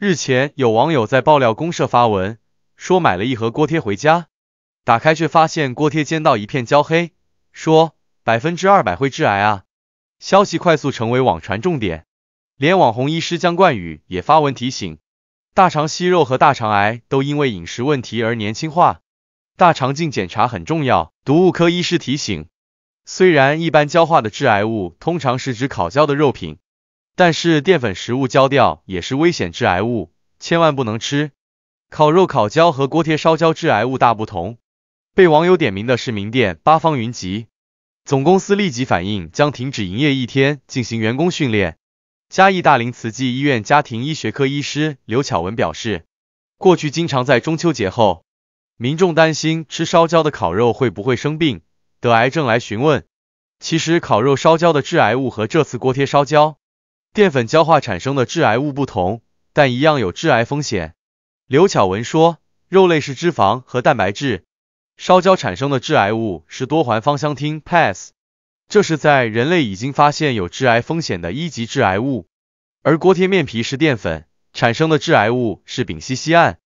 日前，有网友在爆料公社发文说买了一盒锅贴回家，打开却发现锅贴煎到一片焦黑，说百分之二百会致癌啊！消息快速成为网传重点，连网红医师江冠宇也发文提醒，大肠息肉和大肠癌都因为饮食问题而年轻化，大肠镜检查很重要。毒物科医师提醒，虽然一般焦化的致癌物通常是指烤焦的肉品。但是淀粉食物焦掉也是危险致癌物，千万不能吃。烤肉烤焦和锅贴烧焦致癌物大不同。被网友点名的是名店八方云集，总公司立即反应，将停止营业一天，进行员工训练。嘉义大林慈济医院家庭医学科医师刘巧文表示，过去经常在中秋节后，民众担心吃烧焦的烤肉会不会生病得癌症来询问。其实烤肉烧焦的致癌物和这次锅贴烧焦。淀粉焦化产生的致癌物不同，但一样有致癌风险。刘巧文说，肉类是脂肪和蛋白质，烧焦产生的致癌物是多环芳香烃 p a s 这是在人类已经发现有致癌风险的一级致癌物。而锅贴面皮是淀粉，产生的致癌物是丙烯酰胺，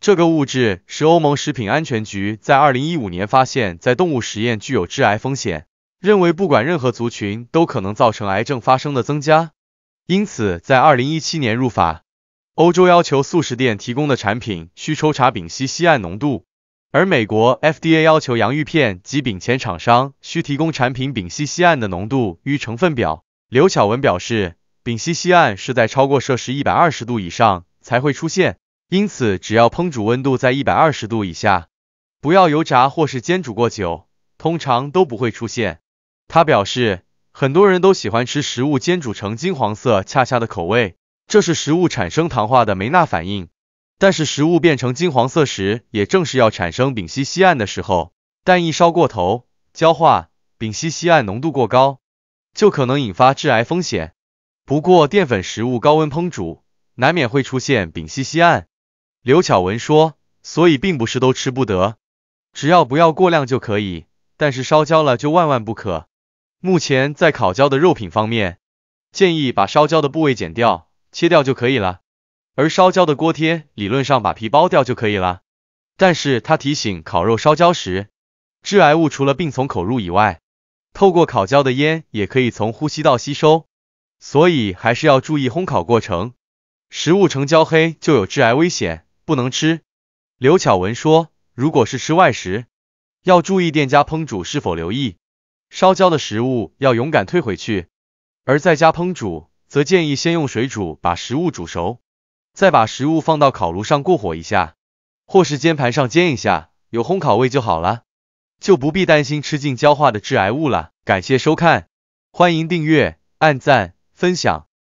这个物质是欧盟食品安全局在2015年发现，在动物实验具有致癌风险，认为不管任何族群都可能造成癌症发生的增加。因此，在二零一七年入法，欧洲要求素食店提供的产品需抽查丙烯酰胺浓度，而美国 FDA 要求洋芋片及丙前厂商需提供产品丙烯酰胺的浓度与成分表。刘巧文表示，丙烯酰胺是在超过摄氏一百二十度以上才会出现，因此只要烹煮温度在一百二十度以下，不要油炸或是煎煮过久，通常都不会出现。他表示。很多人都喜欢吃食物煎煮成金黄色，恰恰的口味，这是食物产生糖化的梅纳反应。但是食物变成金黄色时，也正是要产生丙烯酰胺的时候。但一烧过头，焦化，丙烯酰胺浓度过高，就可能引发致癌风险。不过淀粉食物高温烹煮，难免会出现丙烯酰胺。刘巧文说，所以并不是都吃不得，只要不要过量就可以，但是烧焦了就万万不可。目前在烤焦的肉品方面，建议把烧焦的部位剪掉、切掉就可以了。而烧焦的锅贴，理论上把皮剥掉就可以了。但是他提醒，烤肉烧焦时，致癌物除了病从口入以外，透过烤焦的烟也可以从呼吸道吸收，所以还是要注意烘烤过程，食物呈焦黑就有致癌危险，不能吃。刘巧文说，如果是吃外食，要注意店家烹煮是否留意。烧焦的食物要勇敢退回去，而在家烹煮，则建议先用水煮，把食物煮熟，再把食物放到烤炉上过火一下，或是煎盘上煎一下，有烘烤味就好了，就不必担心吃进焦化的致癌物了。感谢收看，欢迎订阅、按赞、分享。